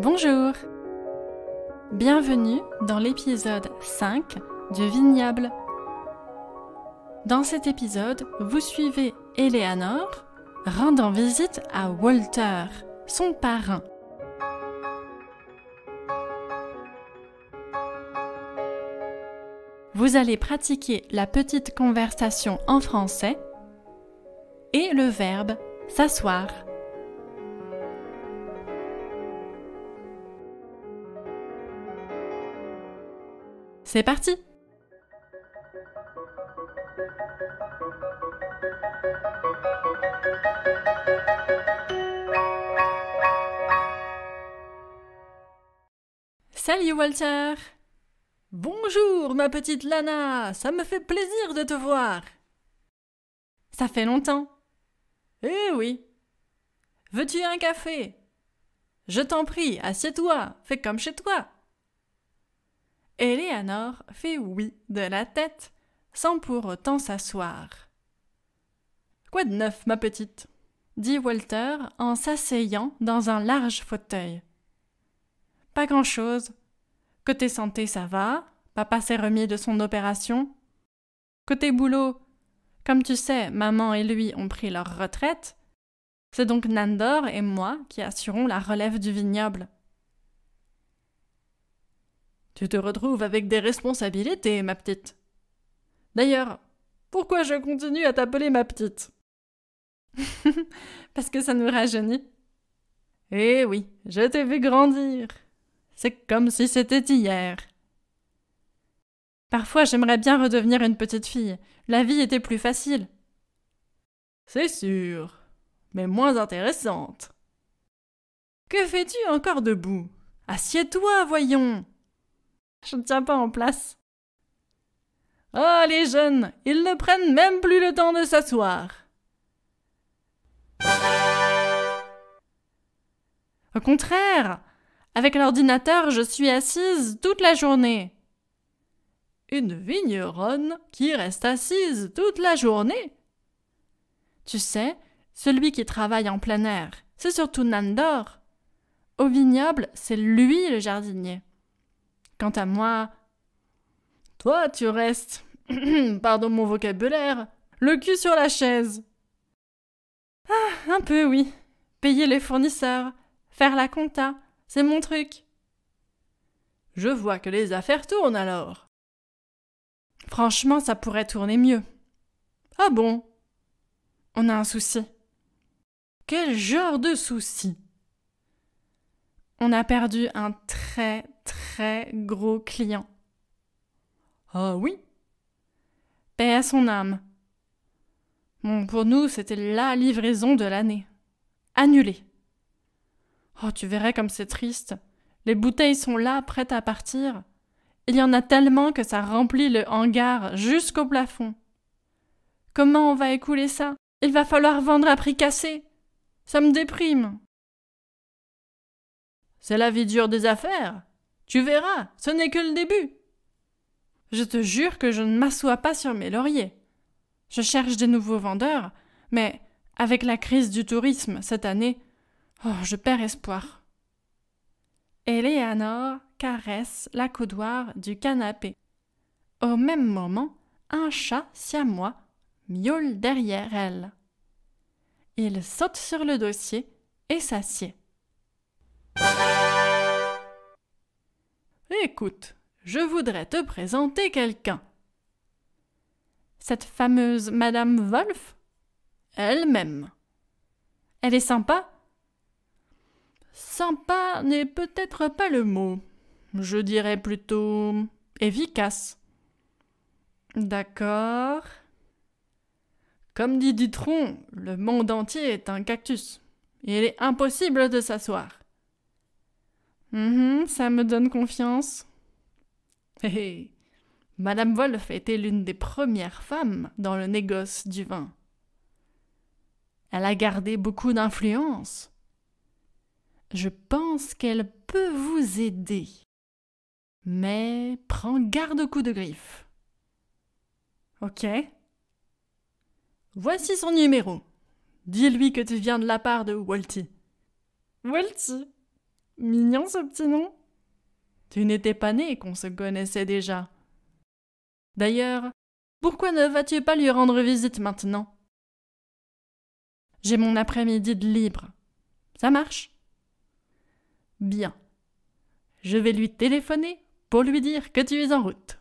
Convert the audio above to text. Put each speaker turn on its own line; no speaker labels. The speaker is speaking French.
Bonjour Bienvenue dans l'épisode 5 du Vignable. Dans cet épisode, vous suivez Eleanor rendant visite à Walter, son parrain. Vous allez pratiquer la petite conversation en français et le verbe s'asseoir. C'est parti Salut Walter Bonjour ma petite Lana, ça me fait plaisir de te voir. Ça fait longtemps. Eh oui. Veux-tu un café Je t'en prie, assieds-toi, fais comme chez toi. Eleanor fait oui de la tête, sans pour autant s'asseoir. Quoi de neuf, ma petite dit Walter en s'asseyant dans un large fauteuil. Pas grand-chose. Côté santé, ça va. Papa s'est remis de son opération. Côté boulot, comme tu sais, maman et lui ont pris leur retraite. C'est donc Nandor et moi qui assurons la relève du vignoble. Tu te retrouves avec des responsabilités, ma petite. D'ailleurs, pourquoi je continue à t'appeler ma petite Parce que ça nous rajeunit. Eh oui, je t'ai vu grandir. C'est comme si c'était hier. Parfois j'aimerais bien redevenir une petite fille. La vie était plus facile. C'est sûr, mais moins intéressante. Que fais-tu encore debout Assieds-toi, voyons. Je ne tiens pas en place. Oh, les jeunes, ils ne prennent même plus le temps de s'asseoir. Au contraire, avec l'ordinateur, je suis assise toute la journée. Une vigneronne qui reste assise toute la journée. Tu sais, celui qui travaille en plein air, c'est surtout Nandor. Au vignoble, c'est lui le jardinier. Quant à moi, toi, tu restes, pardon mon vocabulaire, le cul sur la chaise. Ah, un peu, oui. Payer les fournisseurs, faire la compta, c'est mon truc. Je vois que les affaires tournent alors. Franchement, ça pourrait tourner mieux. Ah bon On a un souci. Quel genre de souci On a perdu un très très gros client. Oh oui Paix à son âme. Bon, pour nous, c'était la livraison de l'année. Annulée. Oh, tu verrais comme c'est triste. Les bouteilles sont là, prêtes à partir. Il y en a tellement que ça remplit le hangar jusqu'au plafond. Comment on va écouler ça Il va falloir vendre à prix cassé. Ça me déprime. C'est la vie dure des affaires. Tu verras, ce n'est que le début. Je te jure que je ne m'assois pas sur mes lauriers. Je cherche des nouveaux vendeurs, mais avec la crise du tourisme cette année, oh, je perds espoir. Eleanor caresse la coudoir du canapé. Au même moment, un chat siamois miaule derrière elle. Il saute sur le dossier et s'assied. Écoute, je voudrais te présenter quelqu'un. Cette fameuse Madame Wolf Elle-même. Elle est sympa Sympa n'est peut-être pas le mot. Je dirais plutôt efficace. D'accord. Comme dit Ditron, le monde entier est un cactus. Il est impossible de s'asseoir. Mm-hmm, ça me donne confiance. Madame Wolf était l'une des premières femmes dans le négoce du vin. Elle a gardé beaucoup d'influence. Je pense qu'elle peut vous aider. Mais prends garde au coup de griffe. Ok. Voici son numéro. Dis-lui que tu viens de la part de Walty. Walty Mignon ce petit nom Tu n'étais pas né qu'on se connaissait déjà. D'ailleurs, pourquoi ne vas-tu pas lui rendre visite maintenant J'ai mon après-midi de libre. Ça marche Bien. Je vais lui téléphoner pour lui dire que tu es en route.